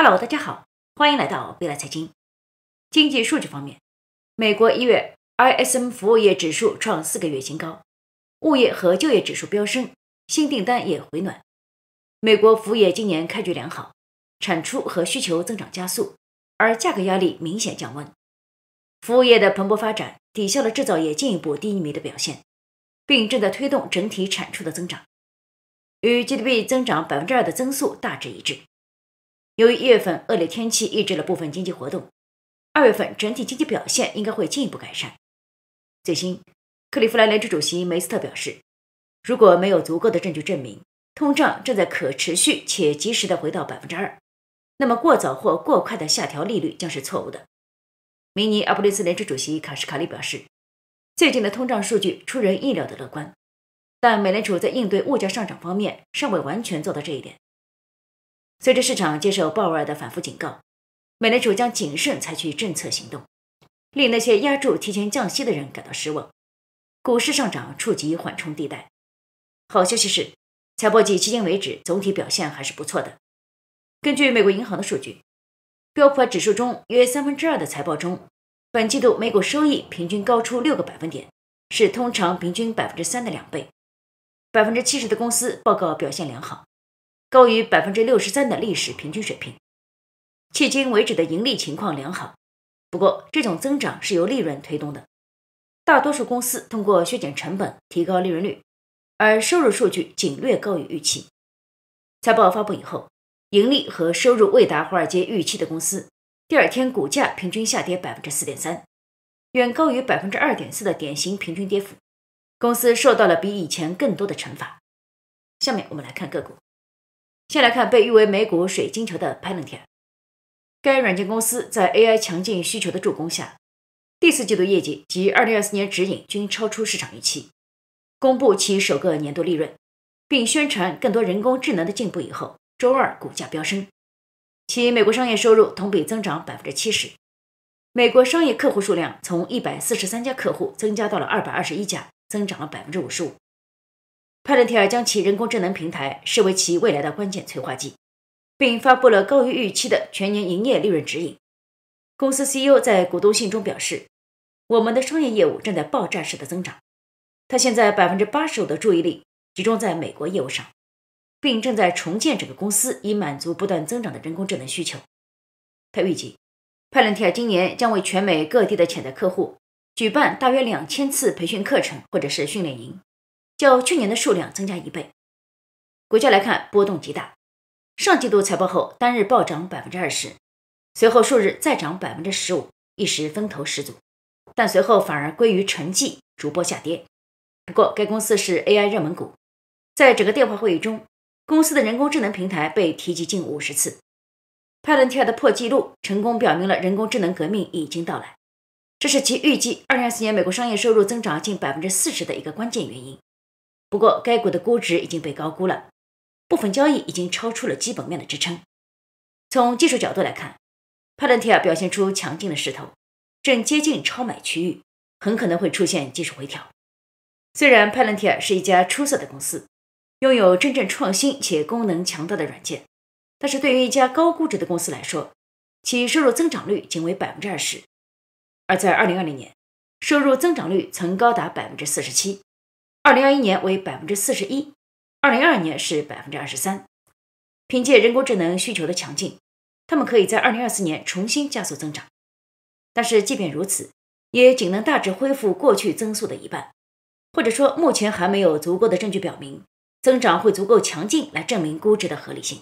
Hello，大家好，欢迎来到未来财经。经济数据方面，美国一月 ISM 服务业指数创四个月新高，物业和就业指数飙升，新订单也回暖。美国服务业今年开局良好，产出和需求增长加速，而价格压力明显降温。服务业的蓬勃发展抵消了制造业进一步低迷的表现，并正在推动整体产出的增长，与 GDP 增长百分之二的增速大致一致。由于一月份恶劣天气抑制了部分经济活动，二月份整体经济表现应该会进一步改善。最新，克利夫兰联储主席梅斯特表示，如果没有足够的证据证明通胀正在可持续且及时的回到百分之二，那么过早或过快的下调利率将是错误的。明尼阿波利斯联储主席卡什卡利表示，最近的通胀数据出人意料的乐观，但美联储在应对物价上涨方面尚未完全做到这一点。随着市场接受鲍威尔的反复警告，美联储将谨慎采取政策行动，令那些压住提前降息的人感到失望。股市上涨触及缓冲地带。好消息是，财报季迄今为止总体表现还是不错的。根据美国银行的数据，标普指数中约三分之二的财报中，本季度每股收益平均高出六个百分点，是通常平均百分之三的两倍。百分之七十的公司报告表现良好。高于百分之六十三的历史平均水平，迄今为止的盈利情况良好。不过，这种增长是由利润推动的，大多数公司通过削减成本提高利润率，而收入数据仅略高于预期。财报发布以后，盈利和收入未达华尔街预期的公司，第二天股价平均下跌百分之四点三，远高于百分之二点四的典型平均跌幅。公司受到了比以前更多的惩罚。下面我们来看个股。先来看被誉为美股水晶球的 p a l a n t r 该软件公司在 AI 强劲需求的助攻下，第四季度业绩及二零二四年指引均超出市场预期。公布其首个年度利润，并宣传更多人工智能的进步以后，周二股价飙升。其美国商业收入同比增长百分之七十，美国商业客户数量从一百四十三家客户增加到了二百二十一家，增长了百分之五十五。派伦提尔将其人工智能平台视为其未来的关键催化剂，并发布了高于预期的全年营业利润指引。公司 CEO 在股东信中表示：“我们的商业业务正在爆炸式的增长。他现在百分之八十五的注意力集中在美国业务上，并正在重建整个公司以满足不断增长的人工智能需求。”他预计，派伦提尔今年将为全美各地的潜在客户举办大约两千次培训课程或者是训练营。较去年的数量增加一倍。股价来看波动极大，上季度财报后单日暴涨百分之二十，随后数日再涨百分之十五，一时风头十足。但随后反而归于沉寂，逐波下跌。不过该公司是 AI 热门股，在整个电话会议中，公司的人工智能平台被提及近五十次。p a l a n t i r 的破纪录成功表明了人工智能革命已经到来，这是其预计二零二四年美国商业收入增长近百分之四十的一个关键原因。不过，该股的估值已经被高估了，部分交易已经超出了基本面的支撑。从技术角度来看，帕兰提尔表现出强劲的势头，正接近超买区域，很可能会出现技术回调。虽然帕兰提尔是一家出色的公司，拥有真正创新且功能强大的软件，但是对于一家高估值的公司来说，其收入增长率仅为百分之二十，而在二零二零年，收入增长率曾高达百分之四十七。二零二一年为百分之四十一，二零二二年是百分之二十三。凭借人工智能需求的强劲，他们可以在二零二四年重新加速增长。但是，即便如此，也仅能大致恢复过去增速的一半，或者说，目前还没有足够的证据表明增长会足够强劲来证明估值的合理性。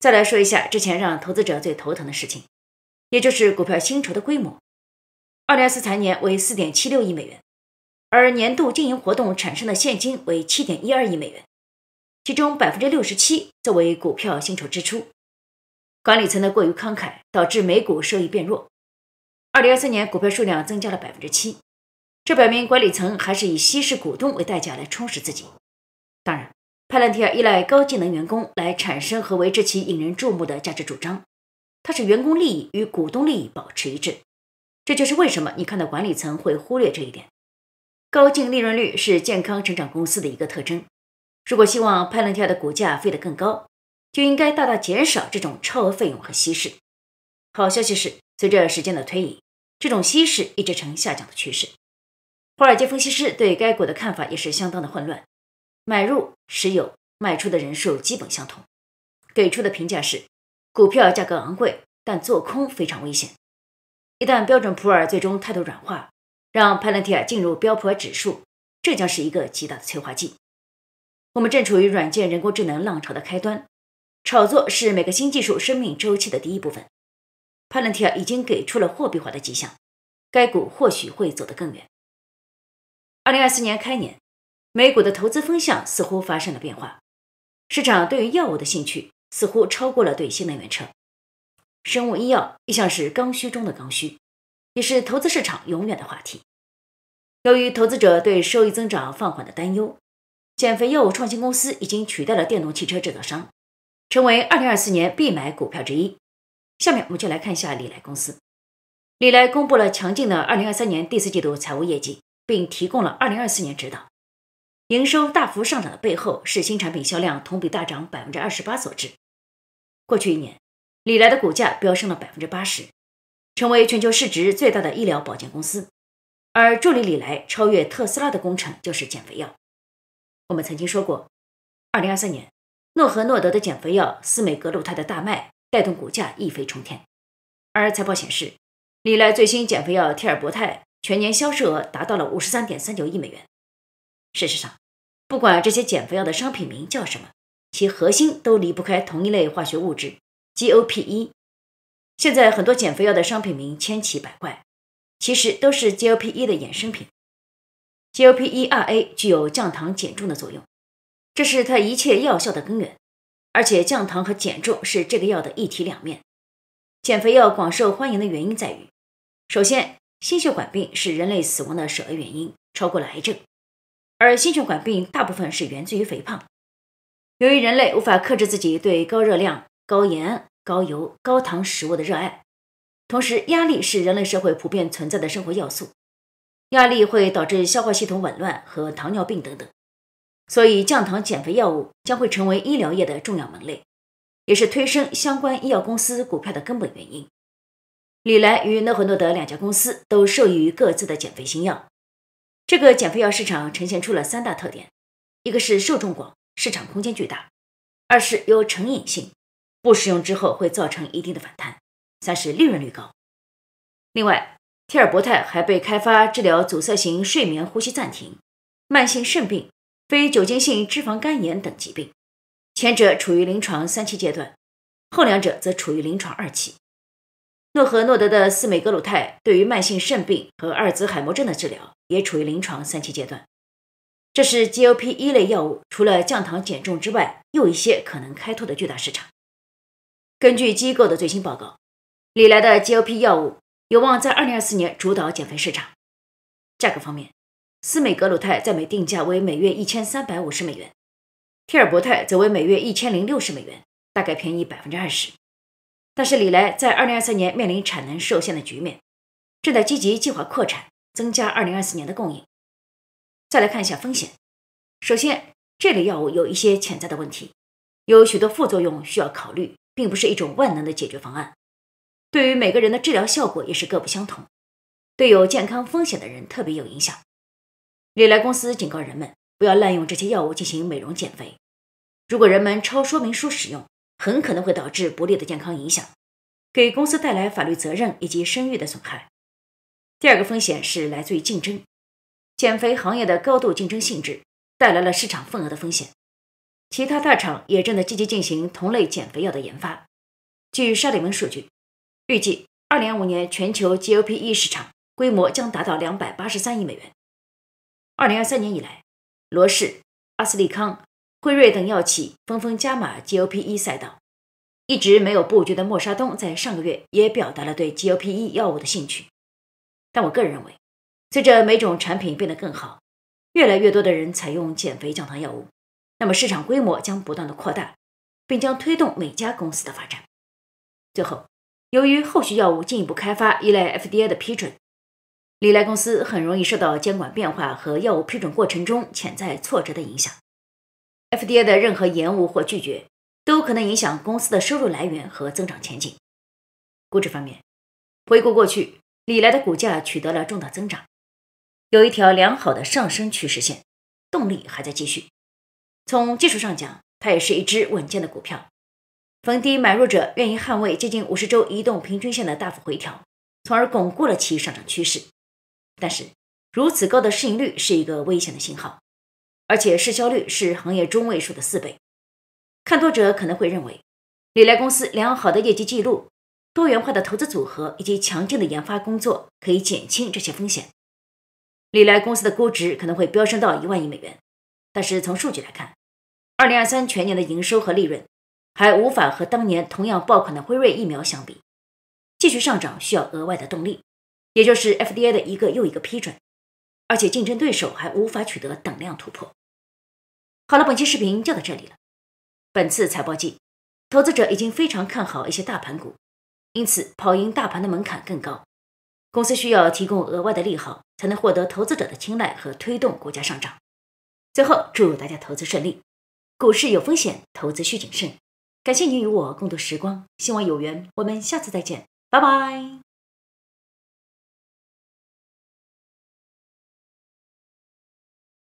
再来说一下之前让投资者最头疼的事情，也就是股票薪酬的规模。二零二四财年为四点七六亿美元。而年度经营活动产生的现金为七点一二亿美元，其中百分之六十七作为股票薪酬支出。管理层的过于慷慨导致每股收益变弱。二零二三年股票数量增加了百分之七，这表明管理层还是以稀释股东为代价来充实自己。当然，派兰提尔依赖高技能员工来产生和维持其引人注目的价值主张，它使员工利益与股东利益保持一致。这就是为什么你看到管理层会忽略这一点。高净利润率是健康成长公司的一个特征。如果希望派伦跳的股价飞得更高，就应该大大减少这种超额费用和稀释。好消息是，随着时间的推移，这种稀释一直呈下降的趋势。华尔街分析师对该股的看法也是相当的混乱，买入持有卖出的人数基本相同。给出的评价是：股票价格昂贵，但做空非常危险。一旦标准普尔最终态度软化，让 p a n t i r 进入标普指数，这将是一个极大的催化剂。我们正处于软件人工智能浪潮的开端，炒作是每个新技术生命周期的第一部分。p a n t i r 已经给出了货币化的迹象，该股或许会走得更远。二零二四年开年，美股的投资风向似乎发生了变化，市场对于药物的兴趣似乎超过了对新能源车。生物医药一向是刚需中的刚需，也是投资市场永远的话题。由于投资者对收益增长放缓的担忧，减肥药物创新公司已经取代了电动汽车制造商，成为2024年必买股票之一。下面我们就来看一下李来公司。李来公布了强劲的2023年第四季度财务业绩，并提供了2024年指导。营收大幅上涨的背后是新产品销量同比大涨28%所致。过去一年，李来的股价飙升了80%，成为全球市值最大的医疗保健公司。而助力里来超越特斯拉的工程就是减肥药。我们曾经说过，二零二三年，诺和诺德的减肥药司美格鲁肽的大卖，带动股价一飞冲天。而财报显示，礼来最新减肥药替尔伯肽全年销售额达到了五十三点三九亿美元。事实上，不管这些减肥药的商品名叫什么，其核心都离不开同一类化学物质 G O P E。现在很多减肥药的商品名千奇百怪。其实都是 G O P E 的衍生品，G O P E R A 具有降糖减重的作用，这是它一切药效的根源。而且降糖和减重是这个药的一体两面。减肥药广受欢迎的原因在于，首先心血管病是人类死亡的首要原因，超过了癌症，而心血管病大部分是源自于肥胖。由于人类无法克制自己对高热量、高盐、高油、高糖食物的热爱。同时，压力是人类社会普遍存在的生活要素，压力会导致消化系统紊乱和糖尿病等等，所以降糖减肥药物将会成为医疗业的重要门类，也是推升相关医药公司股票的根本原因。李兰与诺和诺德两家公司都受益于各自的减肥新药。这个减肥药市场呈现出了三大特点：一个是受众广，市场空间巨大；二是有成瘾性，不使用之后会造成一定的反弹。三是利润率高。另外，替尔伯肽还被开发治疗阻塞性睡眠呼吸暂停、慢性肾病、非酒精性脂肪肝炎等疾病，前者处于临床三期阶段，后两者则处于临床二期。诺和诺德的司美格鲁肽对于慢性肾病和阿尔兹海默症的治疗也处于临床三期阶段。这是 G O P 一类药物除了降糖减重之外，又一些可能开拓的巨大市场。根据机构的最新报告。李来的 G O P 药物有望在2024年主导减肥市场。价格方面，司美格鲁肽在美定价为每月一千三百五十美元，替尔泊肽则为每月一千零六十美元，大概便宜百分之二十。但是李来在2023年面临产能受限的局面，正在积极计划扩产，增加2024年的供应。再来看一下风险，首先这类药物有一些潜在的问题，有许多副作用需要考虑，并不是一种万能的解决方案。对于每个人的治疗效果也是各不相同，对有健康风险的人特别有影响。利来公司警告人们不要滥用这些药物进行美容减肥，如果人们超说明书使用，很可能会导致不利的健康影响，给公司带来法律责任以及声誉的损害。第二个风险是来自于竞争，减肥行业的高度竞争性质带来了市场份额的风险。其他大厂也正在积极进行同类减肥药的研发。据沙利文数据。预计二零二五年全球 G O P E 市场规模将达到两百八十三亿美元。二零二三年以来，罗氏、阿斯利康、辉瑞等药企纷纷加码 G O P E 赛道，一直没有布局的默沙东在上个月也表达了对 G O P E 药物的兴趣。但我个人认为，随着每种产品变得更好，越来越多的人采用减肥降糖药物，那么市场规模将不断的扩大，并将推动每家公司的发展。最后。由于后续药物进一步开发依赖 FDA 的批准，李来公司很容易受到监管变化和药物批准过程中潜在挫折的影响。FDA 的任何延误或拒绝都可能影响公司的收入来源和增长前景。估值方面，回顾过去，李来的股价取得了重大增长，有一条良好的上升趋势线，动力还在继续。从技术上讲，它也是一只稳健的股票。逢低买入者愿意捍卫接近五十周移动平均线的大幅回调，从而巩固了其上涨趋势。但是，如此高的市盈率是一个危险的信号，而且市销率是行业中位数的四倍。看多者可能会认为，里来公司良好的业绩记录、多元化的投资组合以及强劲的研发工作可以减轻这些风险。里来公司的估值可能会飙升到一万亿美元，但是从数据来看，二零二三全年的营收和利润。还无法和当年同样爆款的辉瑞疫苗相比，继续上涨需要额外的动力，也就是 FDA 的一个又一个批准，而且竞争对手还无法取得等量突破。好了，本期视频就到这里了。本次财报季，投资者已经非常看好一些大盘股，因此跑赢大盘的门槛更高，公司需要提供额外的利好才能获得投资者的青睐和推动股价上涨。最后，祝大家投资顺利，股市有风险，投资需谨慎。感谢你与我共度时光，希望有缘，我们下次再见，拜拜。